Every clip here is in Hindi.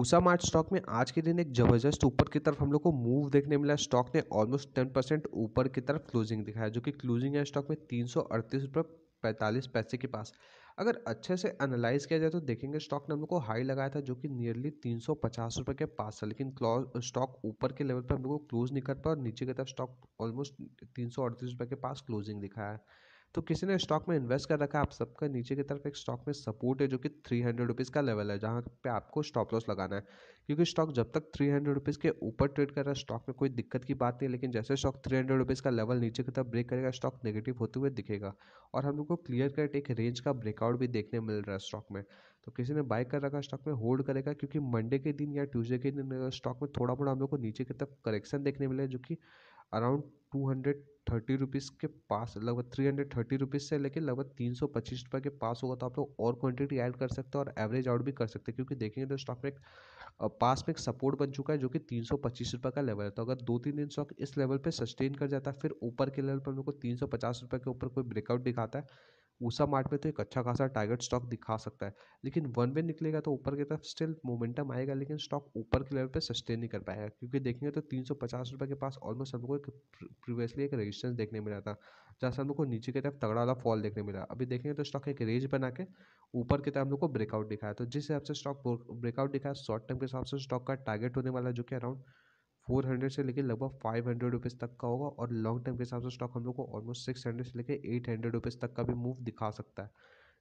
ऊषा मार्ट स्टॉक में आज के दिन एक जबरदस्त ऊपर की तरफ हम लोग को मूव देखने मिला स्टॉक ने ऑलमोस्ट टेन परसेंट ऊपर की तरफ क्लोजिंग दिखाया जो कि क्लोजिंग है स्टॉक में तीन सौ अड़तीस रुपये पैंतालीस पैसे के पास अगर अच्छे से एनालाइज किया जाए तो देखेंगे स्टॉक ने हम लोग को हाई लगाया था जो कि नियरली तीन सौ पचास रुपये के पास था लेकिन स्टॉक ऊपर के लेवल पर हम लोग को क्लोज नहीं कर पाया और नीचे की तरफ स्टॉक ऑलमोस्ट तीन सौ अड़तीस रुपये के पास क्लोजिंग दिखाया है तो किसी ने स्टॉक में इन्वेस्ट कर रखा है आप सबका नीचे की तरफ एक स्टॉक में सपोर्ट है जो कि थ्री हंड्रेड रुपीज़ का लेवल है जहाँ पे आपको स्टॉप लॉस लगाना है क्योंकि स्टॉक जब तक थ्री हंड्रेड रुपीज़ के ऊपर ट्रेड कर रहा है स्टॉक में कोई दिक्कत की बात नहीं लेकिन जैसे स्टॉक थ्री हंड्रेड रुपीज़ का लेवल नीचे की तरफ ब्रेक करेगा स्टॉक नेगेटिव होते हुए दिखेगा और हम लोग को क्लियर कट एक रेंज का ब्रेकआउट भी देखने मिल रहा है स्टॉक में तो किसी ने बाय कर रखा स्टॉक में होल्ड करेगा क्योंकि मंडे के दिन या ट्यूजडे के दिन स्टॉक में थोड़ा बहुत हम लोग को नीचे की तरफ करेक्शन देखने मिले जो कि around two hundred thirty rupees के पास लगभग थ्री हंड्रेड थर्टी रुपीज़ से लेकर लगभग तीन सौ पच्चीस रुपये के पास होगा तो आप लोग और क्वांटिटी ऐड कर सकते हैं और एवरेज आउट भी कर सकते हैं क्योंकि देखेंगे तो स्टॉक में एक पास में एक सपोर्ट बन चुका है जो कि तीन सौ पच्चीस रुपये का लेवल है तो अगर दो तीन दिन स्टॉक इस लेवल पर सस्टेन कर जाता है फिर ऊपर के लेवल पर हम लोग को तीन सौ पचास रुपये के ऊपर कोई ब्रेकआउट दिखाता है ऊषा मार्ट में तो एक अच्छा खासा टारगेट स्टॉक दिखा सकता है लेकिन वन वे निकलेगा तो ऊपर की तरफ स्टिल मोमेंटम आएगा लेकिन स्टॉक ऊपर के लेवल पे सस्टेन नहीं कर पाएगा क्योंकि देखेंगे तो तीन सौ पचास रुपये के पास ऑलमोस्ट हमको एक प्रीवियसली एक रेजिस्टेंस देखने मिला था जहाँ से हम लोग को नीचे की तरफ तगड़ा वाला फॉल देखने मिला अभी देखेंगे तो स्टॉक एक रेंज बना के ऊपर की तरफ हम लोग को ब्रेकआउट दिखाया तो जिस हिसाब से स्टॉक ब्रेकआउट दिखाया शॉर्ट टर्म के हिसाब से स्टॉक का टारगेट होने वाला है जो कि अराउंड फोर हंड्रेड से लेकर लगभग फाइव हंड्रेड रुपीज़ तक का होगा और लॉन्ग टर्म के हिसाब से स्टॉक हम लोग को ऑलमोस्ट सिक्स हंड्रेड से लेकर एट हंड्रेड रुपीज़ तक का भी मूव दिखा सकता है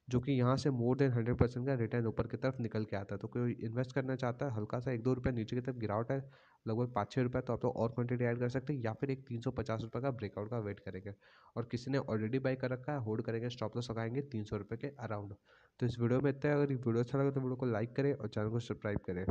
जो कि यहाँ से मोर देन हंड्रेड परसेंट का रिटर्न ऊपर की तरफ निकल के आता है तो कोई इन्वेस्ट करना चाहता है हल्का सा एक दो रुपये नीचे की तरफ गिरावट है लगभग पाँच छः रुपये तो आप लोग तो और क्वान्टिटी ऐड कर सकते हैं या फिर एक तीन सौ पचास रुपये का ब्रेकआउट का वेट करेंगे और किसी ने ऑलरेडी बाई कर रखा है होल्ड करेंगे स्टॉप लॉस लगाएंगे तीन सौ रुपये के अराउंड तो इस वीडियो में इतना अगर वीडियो अच्छा लगे तो वीडियो को लाइक करें और चैनल को सब्सक्राइब करें